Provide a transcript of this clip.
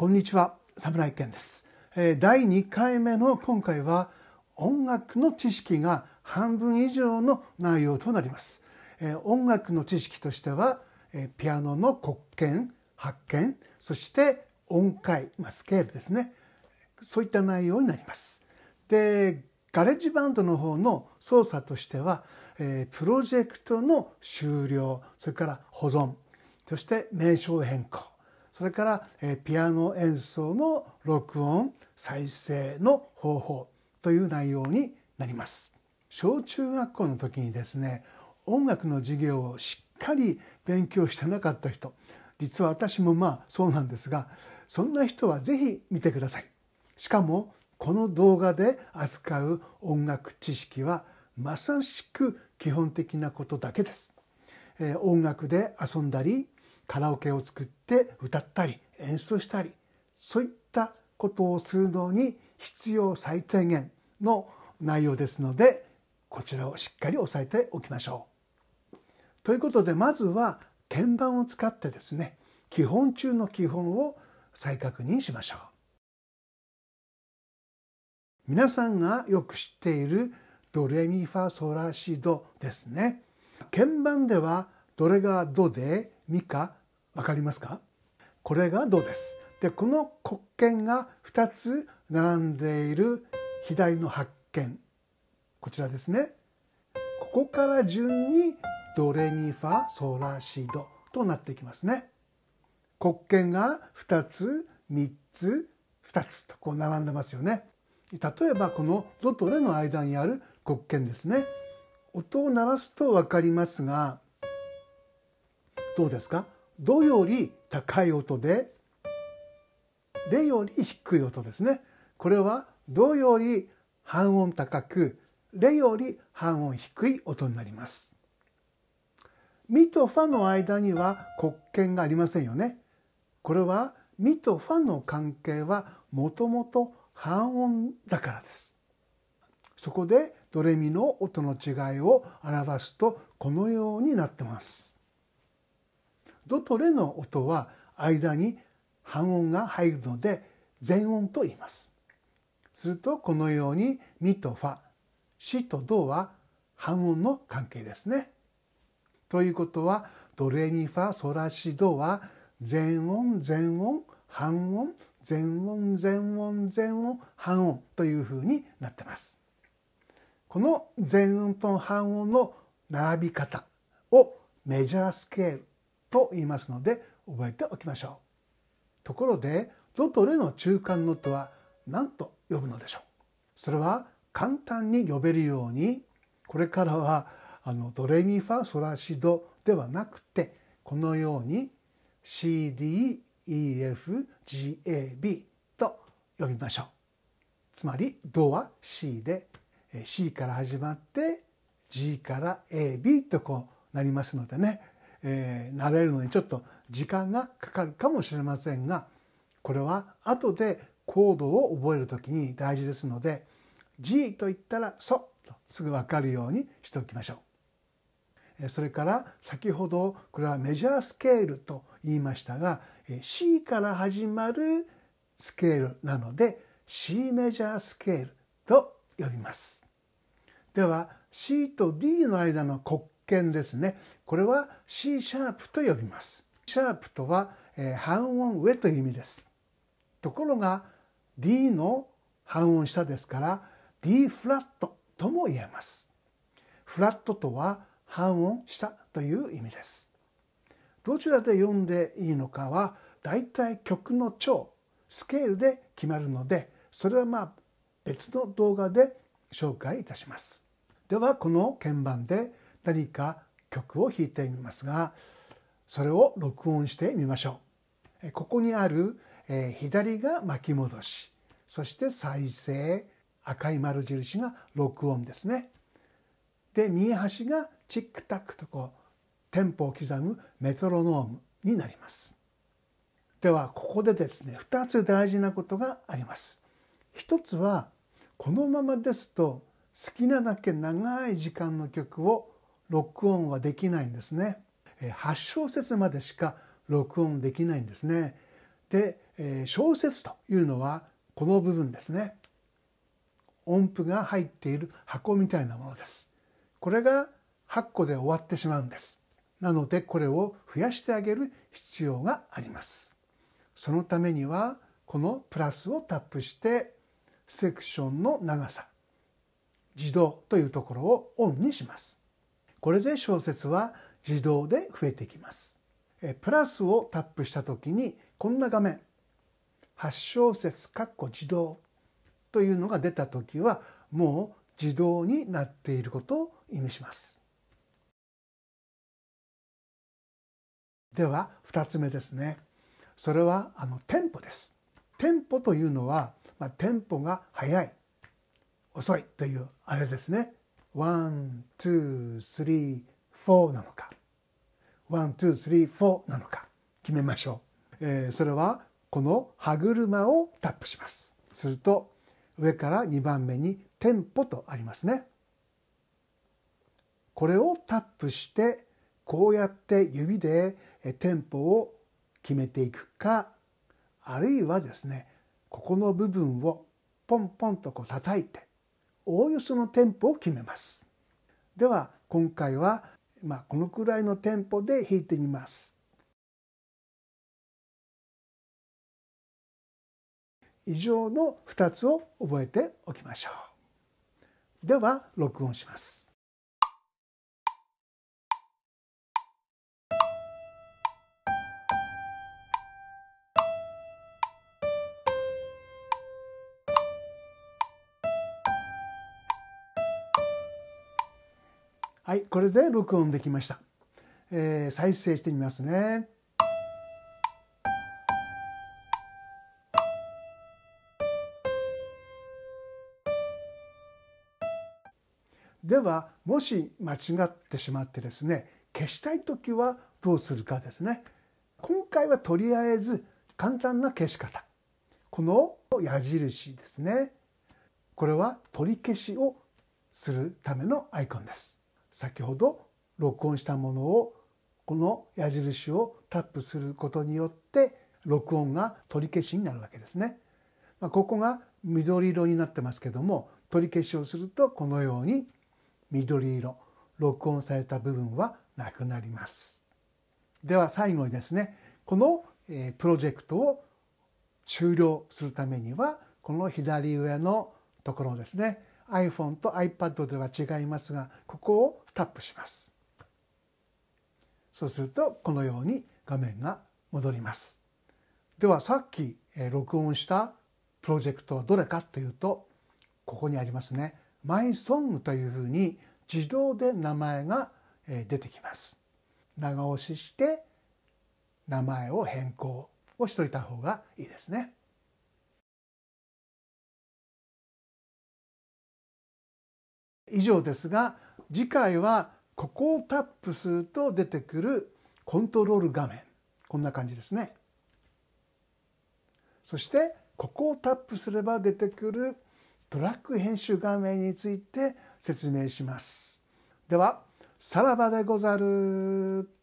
こんにちはサムライケンです、え第2回目の今回は音楽の知識が半分以上の内容となります、え音楽の知識としては、えピアノの黒鍵、発見そして音階、まあ、スケールですねそういった内容になりますでガレッジバンドの方の操作としては、えプロジェクトの終了それから保存そして名称変更それから、えピアノ演奏の録音再生の方法という内容になります。小中学校の時にですね音楽の授業をしっかり勉強してなかった人実は私もまあそうなんですがそんな人は是非見てください。しかもこの動画で扱う音楽知識はまさしく基本的なことだけです。え音楽で遊んだりカラオケを作って歌ったり演奏したりそういったことをするのに必要最低限の内容ですのでこちらをしっかり押さえておきましょう。ということでまずは鍵盤を使ってですね基本中の基本を再確認しましょう。皆さんがよく知っているドレミファソラシドですね。鍵盤ではドレがドでミか分かりますかこれがドです。でこの黒鍵が2つ並んでいる左の発見こちらですねここから順にドレミファソラシドとなっていきますね黒鍵が2つ3つ2つとこう並んでますよね例えばこのドとレの間にある黒鍵ですね音を鳴らすと分かりますがどうですかドより高い音でレより低い音ですねこれはドより半音高くレより半音低い音になりますミとファの間には黒鍵がありませんよねこれはミとファの関係はもともと半音だからですそこでドレミの音の違いを表すとこのようになってますドとレの音は間に半音が入るので全音と言います。するとこのようにミとファ、シとドは半音の関係ですね。ということはドレミファソラシドは全音全音半音全音全音全音半音というふうになってます。この全音と半音の並び方をメジャースケールと言いますので覚えておきましょうところでドとレの中間のとは何と呼ぶのでしょうそれは簡単に呼べるようにこれからはあのドレミファソラシドではなくてこのように CDEFGAB と呼びましょうつまりドは C で C から始まって G から AB とこうなりますのでねえー、慣れるのにちょっと時間がかかるかもしれませんがこれは後でコードを覚える時に大事ですので G と言ったら「そ」とすぐ分かるようにしておきましょう。それから先ほどこれはメジャースケールと言いましたが C から始まるスケールなので C メジャースケールと呼びます。では C と D の間の滑見ですねこれは C シャープと呼びますシャープとは、えー、半音上という意味ですところが D の半音下ですから D フラットとも言えますフラットとは半音下という意味ですどちらで読んでいいのかはだいたい曲の長スケールで決まるのでそれはまあ別の動画で紹介いたしますではこの鍵盤で何か曲を弾いてみますがそれを録音してみましょうここにある、え左が巻き戻しそして再生赤い丸印が録音ですねで右端がチックタックとこうテンポを刻むメトロノームになりますではここでですね2つ大事なことがあります一つはこのままですと好きなだけ長い時間の曲を録音はできないんですね8小節までしか録音できないんですねで小節というのはこの部分ですね音符が入っている箱みたいなものですこれが8個で終わってしまうんですなのでこれを増やしてあげる必要がありますそのためにはこのプラスをタップしてセクションの長さ自動というところをオンにしますこれで小説は自動で増えていきますプラスをタップした時にこんな画面8小節括弧自動というのが出た時はもう自動になっていることを意味しますでは2つ目ですねそれはあのテンポですテンポというのは、まあ、テンポが速い遅いというあれですねワン、ツー、スリー、フォーなのか、ワン、ツー、スリー、フォーなのか決めましょう。えー、それはこの歯車をタップします。すると上から2番目にテンポとありますね。これをタップしてこうやって指でテンポを決めていくかあるいはですねここの部分をポンポンとこう叩いておおよその店舗を決めます。では今回は、まあ、このくらいの店舗で弾いてみます。以上の2つを覚えておきましょう。では録音します。はい、これで録音できました。えー、再生してみますね。ではもし間違ってしまってですね消したい時はどうするかですね今回はとりあえず簡単な消し方この矢印ですねこれは取り消しをするためのアイコンです先ほど録音したものをこの矢印をタップすることによって録音が取り消しになるわけですね。まあ、ここが緑色になってますけども取り消しをするとこのように緑色録音された部分はなくなります。では最後にですねこのプロジェクトを終了するためにはこの左上のところですね iPhone と iPad では違いますがここをタップしますそうするとこのように画面が戻りますではさっき録音したプロジェクトはどれかというとここにありますねマイ・ソング」というふうに自動で名前が出てきます長押しして名前を変更をしといた方がいいですね。以上ですが次回はここをタップすると出てくるコントロール画面こんな感じですね。そしてここをタップすれば出てくるトラック編集画面について説明します。ではさらばでござる。